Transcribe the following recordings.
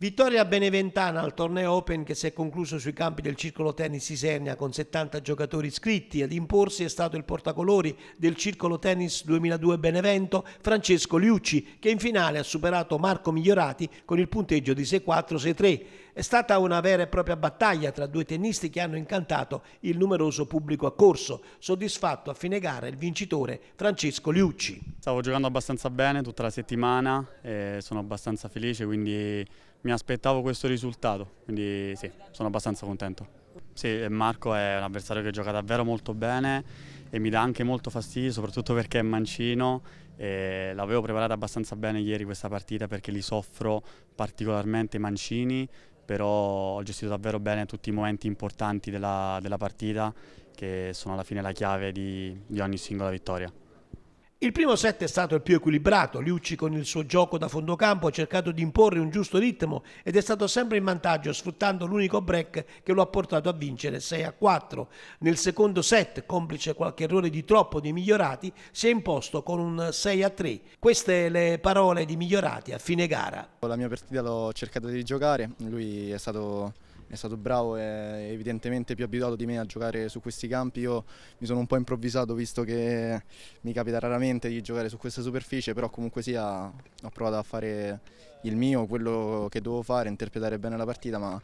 Vittoria beneventana al torneo Open che si è concluso sui campi del Circolo Tennis Isernia con 70 giocatori iscritti. Ad imporsi è stato il portacolori del Circolo Tennis 2002 Benevento Francesco Liucci che in finale ha superato Marco Migliorati con il punteggio di 6-4-6-3. È stata una vera e propria battaglia tra due tennisti che hanno incantato il numeroso pubblico a corso, soddisfatto a fine gara il vincitore Francesco Liucci. Stavo giocando abbastanza bene tutta la settimana, e sono abbastanza felice, quindi mi aspettavo questo risultato, quindi sì, sono abbastanza contento. Sì, Marco è un avversario che gioca davvero molto bene e mi dà anche molto fastidio, soprattutto perché è mancino. L'avevo preparata abbastanza bene ieri questa partita perché li soffro particolarmente i mancini però ho gestito davvero bene tutti i momenti importanti della, della partita che sono alla fine la chiave di, di ogni singola vittoria. Il primo set è stato il più equilibrato, Liucci con il suo gioco da fondocampo ha cercato di imporre un giusto ritmo ed è stato sempre in vantaggio sfruttando l'unico break che lo ha portato a vincere 6 a 4. Nel secondo set, complice qualche errore di troppo di migliorati, si è imposto con un 6 a 3. Queste le parole di migliorati a fine gara. La mia partita l'ho cercato di giocare, lui è stato è stato bravo è evidentemente più abituato di me a giocare su questi campi. Io mi sono un po' improvvisato visto che mi capita raramente di giocare su questa superficie, però comunque sia ho provato a fare il mio, quello che dovevo fare, interpretare bene la partita, ma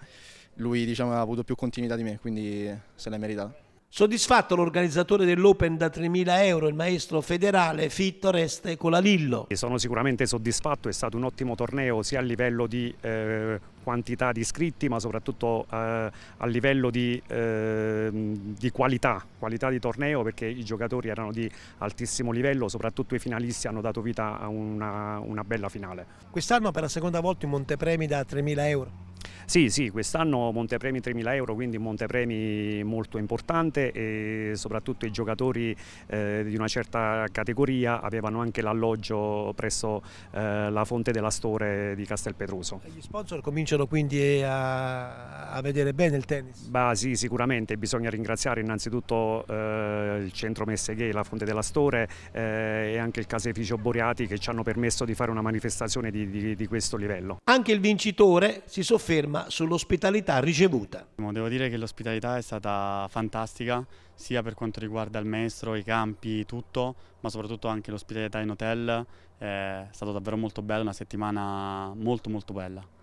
lui diciamo, ha avuto più continuità di me, quindi se l'è meritato. Soddisfatto l'organizzatore dell'Open da 3.000 euro, il maestro federale Fitto Reste Colalillo. Sono sicuramente soddisfatto, è stato un ottimo torneo sia a livello di eh, quantità di iscritti ma soprattutto eh, a livello di, eh, di qualità, qualità di torneo perché i giocatori erano di altissimo livello, soprattutto i finalisti hanno dato vita a una, una bella finale. Quest'anno per la seconda volta in Montepremi da 3.000 euro. Sì, sì, quest'anno Montepremi 3.000 euro, quindi un Montepremi molto importante e soprattutto i giocatori eh, di una certa categoria avevano anche l'alloggio presso eh, la fonte della Store di Castelpetruso. E gli sponsor cominciano quindi a, a vedere bene il tennis? Bah, sì, sicuramente, bisogna ringraziare innanzitutto eh, il centro Messeghe, la fonte della Store eh, e anche il caseificio Boreati che ci hanno permesso di fare una manifestazione di, di, di questo livello. Anche il vincitore si sofferma ma sull'ospitalità ricevuta. Devo dire che l'ospitalità è stata fantastica, sia per quanto riguarda il maestro, i campi, tutto, ma soprattutto anche l'ospitalità in hotel. È stato davvero molto bello, una settimana molto molto bella.